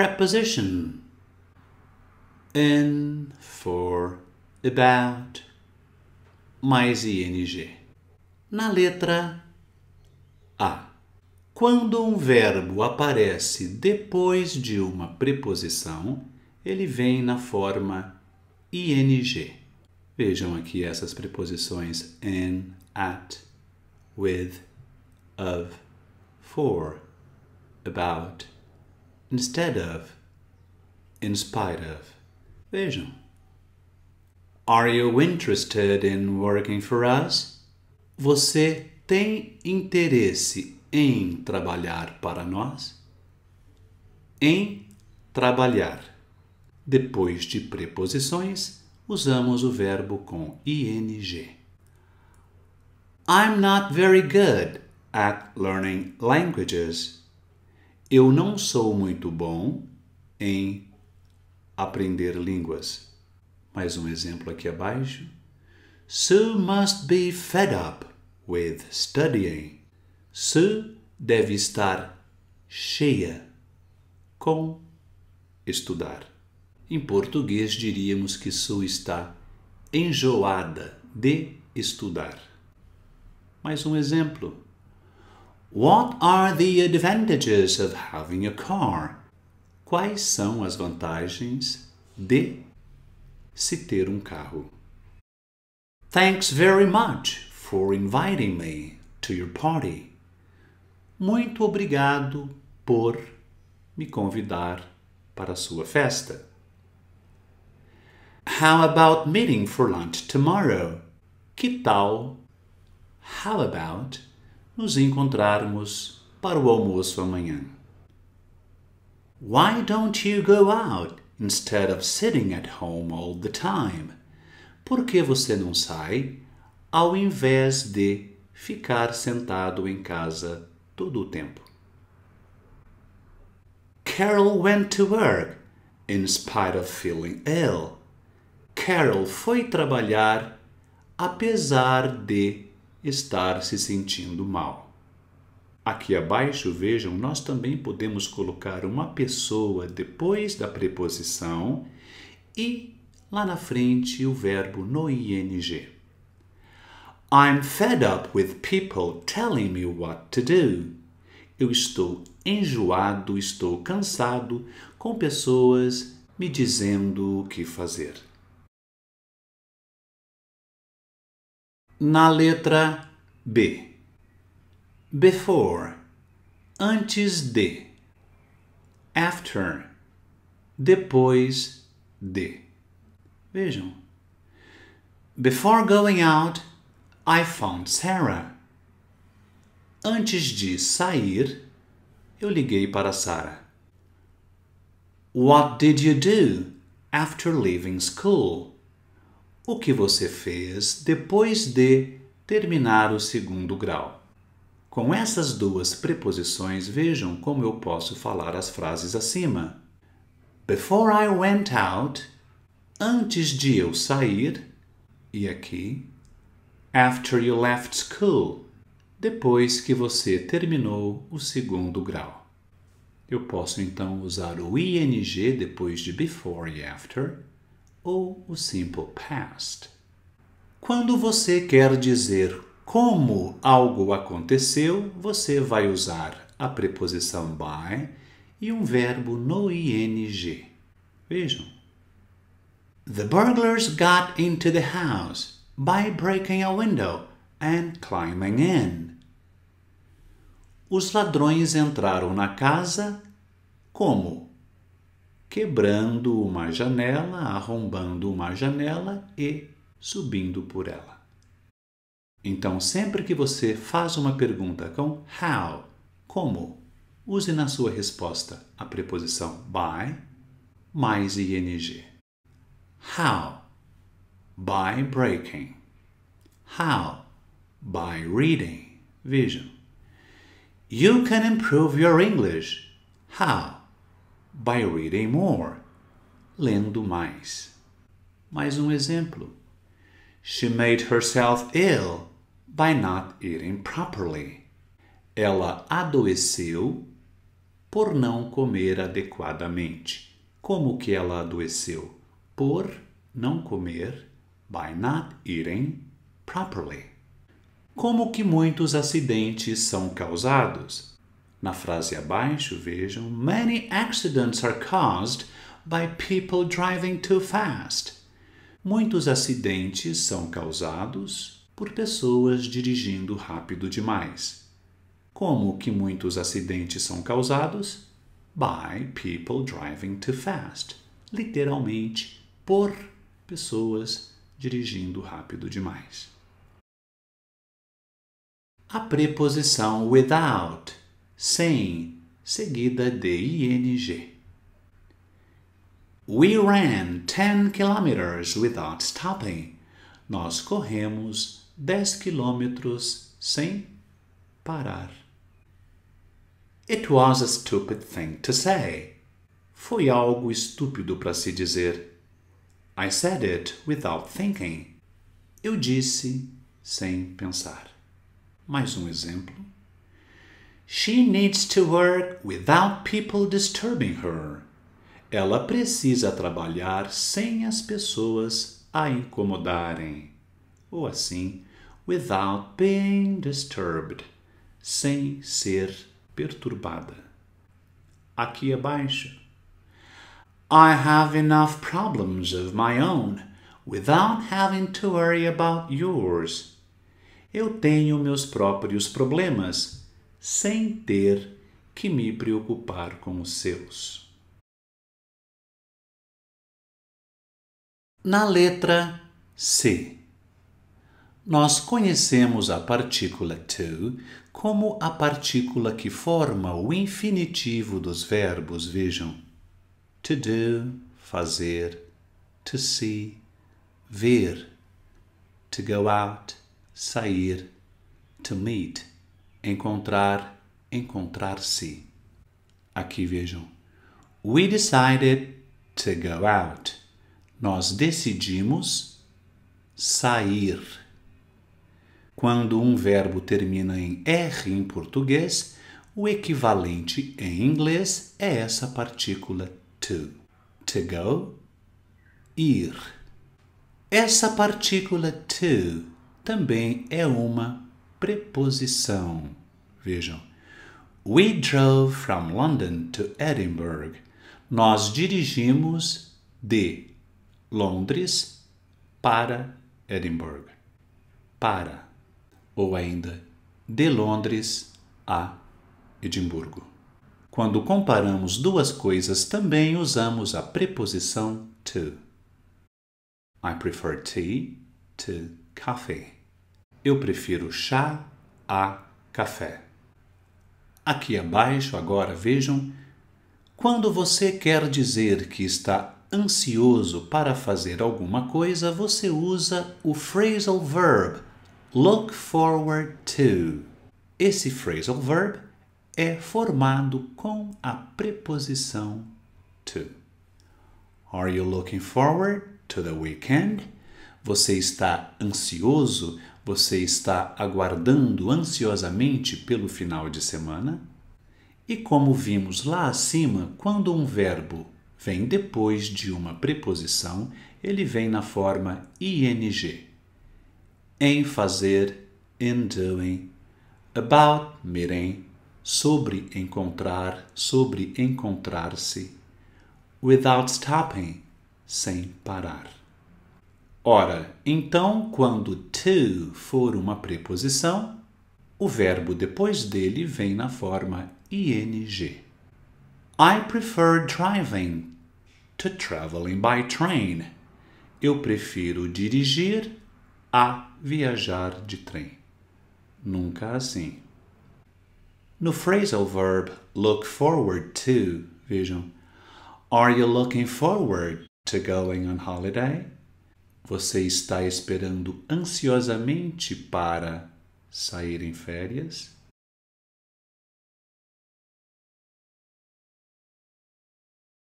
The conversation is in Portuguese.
preposition in, for, about, mais ing. Na letra A. Quando um verbo aparece depois de uma preposição, ele vem na forma ing. Vejam aqui essas preposições in, at, with, of, for, about instead of, in spite of. Vejam. Are you interested in working for us? Você tem interesse em trabalhar para nós? Em trabalhar. Depois de preposições, usamos o verbo com ing. I'm not very good at learning languages. Eu não sou muito bom em aprender línguas. Mais um exemplo aqui abaixo. Sue must be fed up with studying. Sue deve estar cheia com estudar. Em português diríamos que Sue está enjoada de estudar. Mais um exemplo. What are the advantages of having a car? Quais são as vantagens de se ter um carro? Thanks very much for inviting me to your party. Muito obrigado por me convidar para a sua festa. How about meeting for lunch tomorrow? Que tal? How about nos encontrarmos para o almoço amanhã. Why don't you go out instead of sitting at home all the time? Por que você não sai ao invés de ficar sentado em casa todo o tempo? Carol went to work in spite of feeling ill. Carol foi trabalhar apesar de estar se sentindo mal. Aqui abaixo, vejam, nós também podemos colocar uma pessoa depois da preposição e lá na frente o verbo no ing. I'm fed up with people telling me what to do. Eu estou enjoado, estou cansado com pessoas me dizendo o que fazer. na letra B. Before, antes de. After, depois de. Vejam. Before going out, I found Sarah. Antes de sair, eu liguei para Sarah. What did you do after leaving school? o que você fez depois de terminar o segundo grau. Com essas duas preposições, vejam como eu posso falar as frases acima. Before I went out, antes de eu sair, e aqui, after you left school, depois que você terminou o segundo grau. Eu posso então usar o ing depois de before e after ou o simple past. Quando você quer dizer como algo aconteceu, você vai usar a preposição by e um verbo no ing. Vejam. The burglars got into the house by breaking a window and climbing in. Os ladrões entraram na casa como quebrando uma janela, arrombando uma janela e subindo por ela. Então, sempre que você faz uma pergunta com how, como, use na sua resposta a preposição by mais ing. How by breaking. How by reading. Vejam. You can improve your English. How? by reading more, lendo mais. Mais um exemplo. She made herself ill by not eating properly. Ela adoeceu por não comer adequadamente. Como que ela adoeceu? Por não comer by not eating properly. Como que muitos acidentes são causados? Na frase abaixo, vejam: Many accidents are caused by people driving too fast. Muitos acidentes são causados por pessoas dirigindo rápido demais. Como que muitos acidentes são causados? By people driving too fast. Literalmente, por pessoas dirigindo rápido demais. A preposição without sem, seguida de ing. We ran 10 kilometers without stopping. Nós corremos 10 quilômetros sem parar. It was a stupid thing to say. Foi algo estúpido para se dizer. I said it without thinking. Eu disse sem pensar. Mais um exemplo. She needs to work without people disturbing her. Ela precisa trabalhar sem as pessoas a incomodarem. Ou assim, without being disturbed, sem ser perturbada. Aqui abaixo. I have enough problems of my own without having to worry about yours. Eu tenho meus próprios problemas sem ter que me preocupar com os seus. Na letra C, nós conhecemos a partícula to como a partícula que forma o infinitivo dos verbos, vejam, to do, fazer, to see, ver, to go out, sair, to meet encontrar, encontrar-se. Aqui vejam. We decided to go out. Nós decidimos sair. Quando um verbo termina em R em português, o equivalente em inglês é essa partícula to. To go, ir. Essa partícula to também é uma preposição. Vejam. We drove from London to Edinburgh. Nós dirigimos de Londres para Edinburgh. Para. Ou ainda de Londres a Edimburgo. Quando comparamos duas coisas, também usamos a preposição to. I prefer tea to coffee. Eu prefiro chá a café. Aqui abaixo, agora vejam, quando você quer dizer que está ansioso para fazer alguma coisa, você usa o phrasal verb look forward to. Esse phrasal verb é formado com a preposição to. Are you looking forward to the weekend? Você está ansioso você está aguardando ansiosamente pelo final de semana? E como vimos lá acima, quando um verbo vem depois de uma preposição, ele vem na forma ing. Em fazer, in doing, about meeting, sobre encontrar, sobre encontrar-se, without stopping, sem parar. Ora, então, quando to for uma preposição, o verbo depois dele vem na forma ing. I prefer driving to traveling by train. Eu prefiro dirigir a viajar de trem. Nunca assim. No phrasal verb look forward to, vejam. Are you looking forward to going on holiday? Você está esperando ansiosamente para sair em férias?